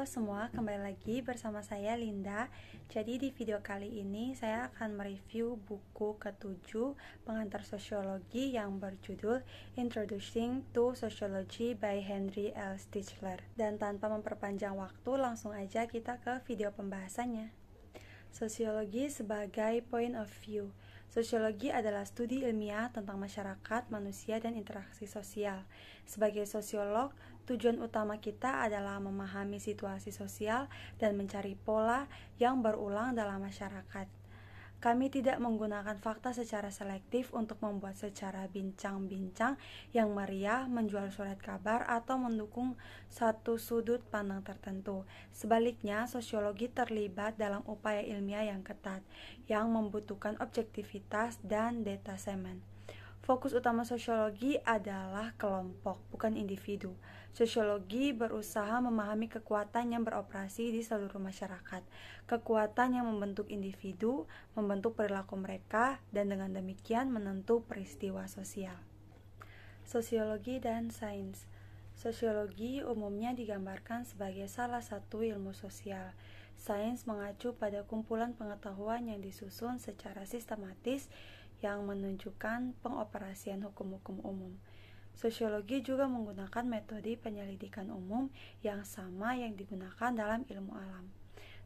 Halo semua, kembali lagi bersama saya Linda. Jadi di video kali ini saya akan mereview buku ketujuh pengantar sosiologi yang berjudul Introducing to Sociology by Henry L. Stichler. Dan tanpa memperpanjang waktu, langsung aja kita ke video pembahasannya. Sosiologi sebagai point of view. Sosiologi adalah studi ilmiah tentang masyarakat, manusia, dan interaksi sosial. Sebagai sosiolog, tujuan utama kita adalah memahami situasi sosial dan mencari pola yang berulang dalam masyarakat. Kami tidak menggunakan fakta secara selektif untuk membuat secara bincang-bincang yang meriah, menjual surat kabar, atau mendukung satu sudut pandang tertentu. Sebaliknya, sosiologi terlibat dalam upaya ilmiah yang ketat, yang membutuhkan objektivitas dan detasemen. Fokus utama sosiologi adalah kelompok, bukan individu. Sosiologi berusaha memahami kekuatan yang beroperasi di seluruh masyarakat, kekuatan yang membentuk individu, membentuk perilaku mereka, dan dengan demikian menentu peristiwa sosial. Sosiologi dan sains. Sosiologi umumnya digambarkan sebagai salah satu ilmu sosial. Sains mengacu pada kumpulan pengetahuan yang disusun secara sistematis yang menunjukkan pengoperasian hukum-hukum umum. Sosiologi juga menggunakan metode penyelidikan umum yang sama yang digunakan dalam ilmu alam.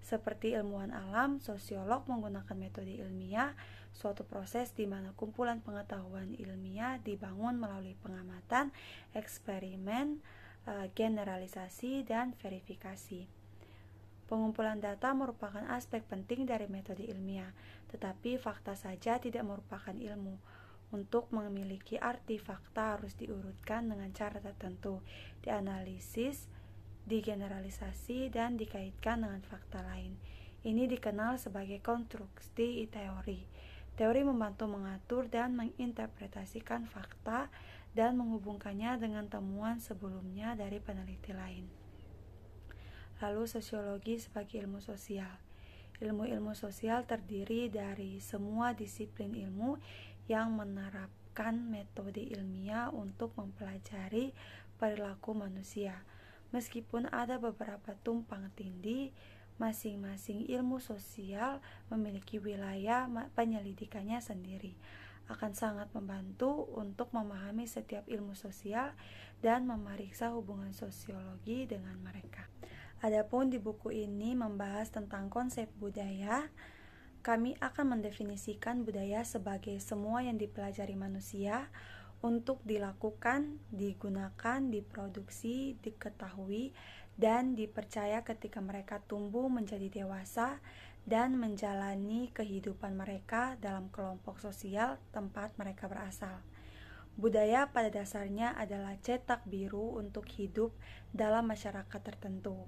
Seperti ilmuwan alam, sosiolog menggunakan metode ilmiah, suatu proses di mana kumpulan pengetahuan ilmiah dibangun melalui pengamatan, eksperimen, eh, generalisasi, dan verifikasi. Pengumpulan data merupakan aspek penting dari metode ilmiah, tetapi fakta saja tidak merupakan ilmu. Untuk memiliki arti fakta harus diurutkan dengan cara tertentu, dianalisis, digeneralisasi, dan dikaitkan dengan fakta lain. Ini dikenal sebagai konstruksi teori. Teori membantu mengatur dan menginterpretasikan fakta dan menghubungkannya dengan temuan sebelumnya dari peneliti lain lalu sosiologi sebagai ilmu sosial. Ilmu-ilmu sosial terdiri dari semua disiplin ilmu yang menerapkan metode ilmiah untuk mempelajari perilaku manusia. Meskipun ada beberapa tumpang tindih, masing-masing ilmu sosial memiliki wilayah penyelidikannya sendiri. Akan sangat membantu untuk memahami setiap ilmu sosial dan memeriksa hubungan sosiologi dengan mereka. Adapun di buku ini membahas tentang konsep budaya, kami akan mendefinisikan budaya sebagai semua yang dipelajari manusia untuk dilakukan, digunakan, diproduksi, diketahui, dan dipercaya ketika mereka tumbuh menjadi dewasa dan menjalani kehidupan mereka dalam kelompok sosial tempat mereka berasal. Budaya pada dasarnya adalah cetak biru untuk hidup dalam masyarakat tertentu.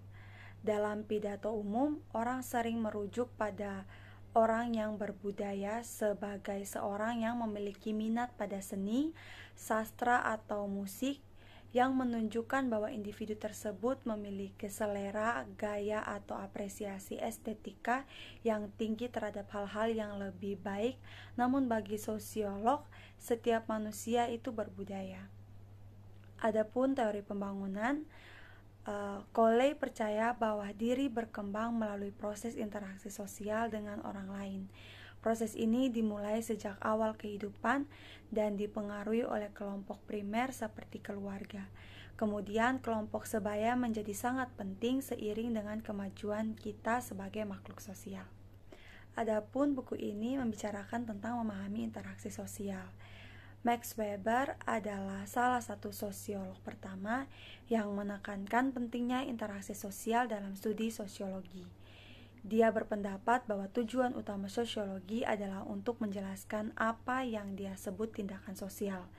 Dalam pidato umum, orang sering merujuk pada orang yang berbudaya sebagai seorang yang memiliki minat pada seni, sastra, atau musik yang menunjukkan bahwa individu tersebut memiliki selera, gaya, atau apresiasi estetika yang tinggi terhadap hal-hal yang lebih baik. Namun, bagi sosiolog, setiap manusia itu berbudaya. Adapun teori pembangunan, uh, percaya bahwa diri berkembang melalui proses interaksi sosial dengan orang lain. Proses ini dimulai sejak awal kehidupan dan dipengaruhi oleh kelompok primer seperti keluarga. Kemudian, kelompok sebaya menjadi sangat penting seiring dengan kemajuan kita sebagai makhluk sosial. Adapun buku ini membicarakan tentang memahami interaksi sosial. Max Weber adalah salah satu sosiolog pertama yang menekankan pentingnya interaksi sosial dalam studi sosiologi. Dia berpendapat bahwa tujuan utama sosiologi adalah untuk menjelaskan apa yang dia sebut tindakan sosial.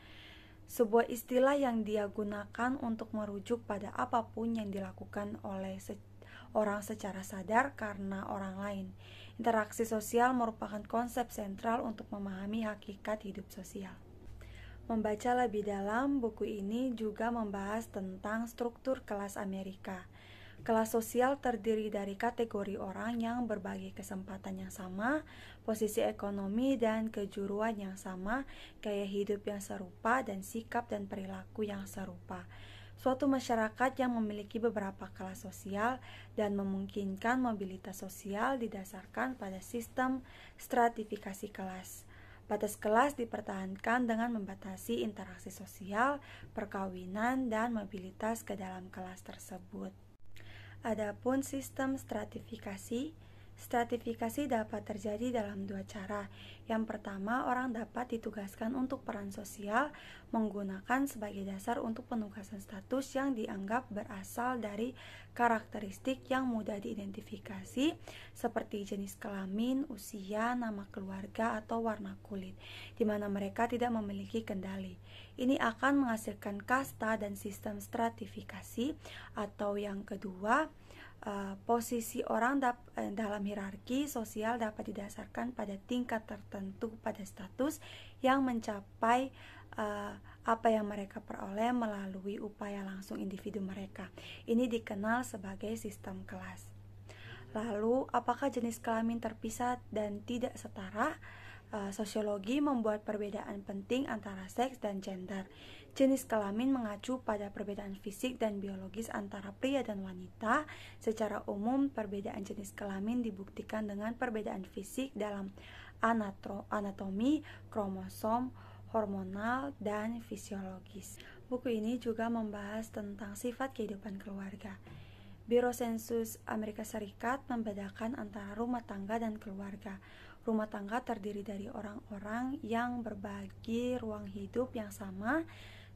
Sebuah istilah yang dia gunakan untuk merujuk pada apapun yang dilakukan oleh se orang secara sadar karena orang lain. Interaksi sosial merupakan konsep sentral untuk memahami hakikat hidup sosial. Membaca lebih dalam, buku ini juga membahas tentang struktur kelas Amerika. Kelas sosial terdiri dari kategori orang yang berbagi kesempatan yang sama, posisi ekonomi dan kejuruan yang sama, gaya hidup yang serupa, dan sikap dan perilaku yang serupa. Suatu masyarakat yang memiliki beberapa kelas sosial dan memungkinkan mobilitas sosial didasarkan pada sistem stratifikasi kelas. Batas kelas dipertahankan dengan membatasi interaksi sosial, perkawinan, dan mobilitas ke dalam kelas tersebut. Adapun sistem stratifikasi, Stratifikasi dapat terjadi dalam dua cara. Yang pertama, orang dapat ditugaskan untuk peran sosial menggunakan sebagai dasar untuk penugasan status yang dianggap berasal dari karakteristik yang mudah diidentifikasi seperti jenis kelamin, usia, nama keluarga, atau warna kulit, di mana mereka tidak memiliki kendali. Ini akan menghasilkan kasta dan sistem stratifikasi atau yang kedua, Eh, posisi orang eh, dalam hierarki sosial dapat didasarkan pada tingkat tertentu pada status yang mencapai eh, apa yang mereka peroleh melalui upaya langsung individu mereka. Ini dikenal sebagai sistem kelas. Lalu, apakah jenis kelamin terpisah dan tidak setara? Eh, sosiologi membuat perbedaan penting antara seks dan gender. Jenis kelamin mengacu pada perbedaan fisik dan biologis antara pria dan wanita. Secara umum, perbedaan jenis kelamin dibuktikan dengan perbedaan fisik dalam anatomi, kromosom, hormonal, dan fisiologis. Buku ini juga membahas tentang sifat kehidupan keluarga. Biro Sensus Amerika Serikat membedakan antara rumah tangga dan keluarga. Rumah tangga terdiri dari orang-orang yang berbagi ruang hidup yang sama.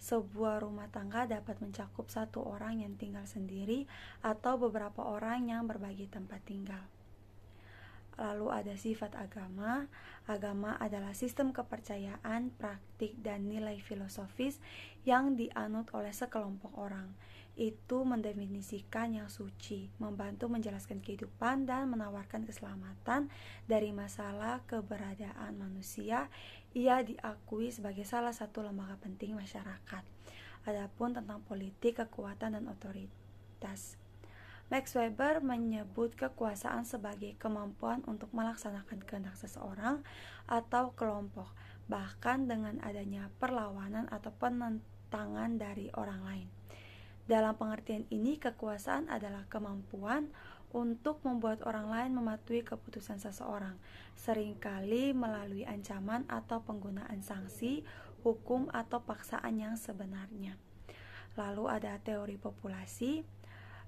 Sebuah rumah tangga dapat mencakup satu orang yang tinggal sendiri atau beberapa orang yang berbagi tempat tinggal. Lalu ada sifat agama. Agama adalah sistem kepercayaan, praktik, dan nilai filosofis yang dianut oleh sekelompok orang itu mendefinisikan yang suci, membantu menjelaskan kehidupan dan menawarkan keselamatan dari masalah keberadaan manusia. Ia diakui sebagai salah satu lembaga penting masyarakat. Adapun tentang politik, kekuatan, dan otoritas. Max Weber menyebut kekuasaan sebagai kemampuan untuk melaksanakan kehendak seseorang atau kelompok, bahkan dengan adanya perlawanan atau penentangan dari orang lain. Dalam pengertian ini, kekuasaan adalah kemampuan untuk membuat orang lain mematuhi keputusan seseorang, seringkali melalui ancaman atau penggunaan sanksi, hukum, atau paksaan yang sebenarnya. Lalu, ada teori populasi.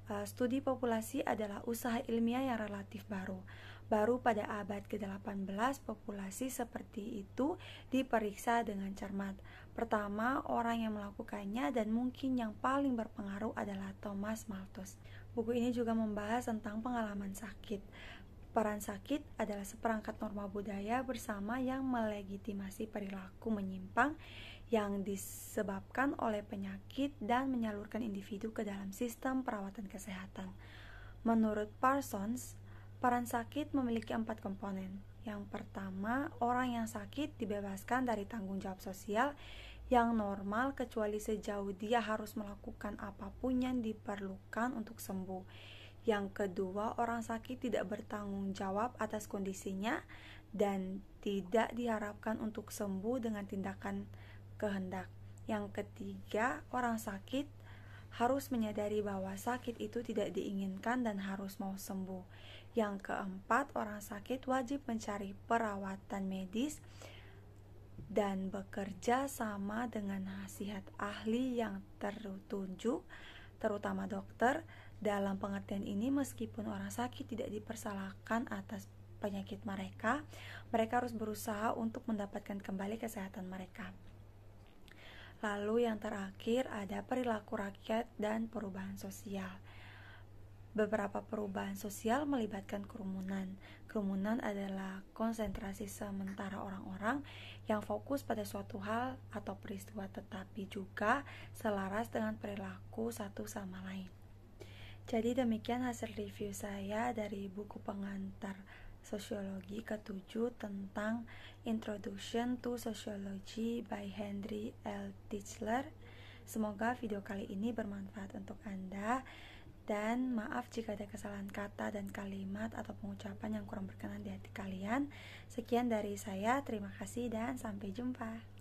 Eh, studi populasi adalah usaha ilmiah yang relatif baru Baru pada abad ke-18 populasi seperti itu diperiksa dengan cermat. Pertama, orang yang melakukannya dan mungkin yang paling berpengaruh adalah Thomas Malthus. Buku ini juga membahas tentang pengalaman sakit. Peran sakit adalah seperangkat norma budaya bersama yang melegitimasi perilaku menyimpang yang disebabkan oleh penyakit dan menyalurkan individu ke dalam sistem perawatan kesehatan. Menurut Parsons, Peran sakit memiliki empat komponen. Yang pertama, orang yang sakit dibebaskan dari tanggung jawab sosial yang normal kecuali sejauh dia harus melakukan apapun yang diperlukan untuk sembuh. Yang kedua, orang sakit tidak bertanggung jawab atas kondisinya dan tidak diharapkan untuk sembuh dengan tindakan kehendak. Yang ketiga, orang sakit harus menyadari bahwa sakit itu tidak diinginkan dan harus mau sembuh. Yang keempat, orang sakit wajib mencari perawatan medis dan bekerja sama dengan nasihat ahli yang tertunjuk, terutama dokter. Dalam pengertian ini, meskipun orang sakit tidak dipersalahkan atas penyakit mereka, mereka harus berusaha untuk mendapatkan kembali kesehatan mereka. Lalu yang terakhir ada perilaku rakyat dan perubahan sosial. Beberapa perubahan sosial melibatkan kerumunan. Kerumunan adalah konsentrasi sementara orang-orang yang fokus pada suatu hal atau peristiwa tetapi juga selaras dengan perilaku satu sama lain. Jadi demikian hasil review saya dari buku pengantar Sosiologi ketujuh tentang Introduction to Sociology by Henry L. Titchler. Semoga video kali ini bermanfaat untuk Anda dan maaf jika ada kesalahan kata dan kalimat atau pengucapan yang kurang berkenan di hati kalian. Sekian dari saya, terima kasih dan sampai jumpa.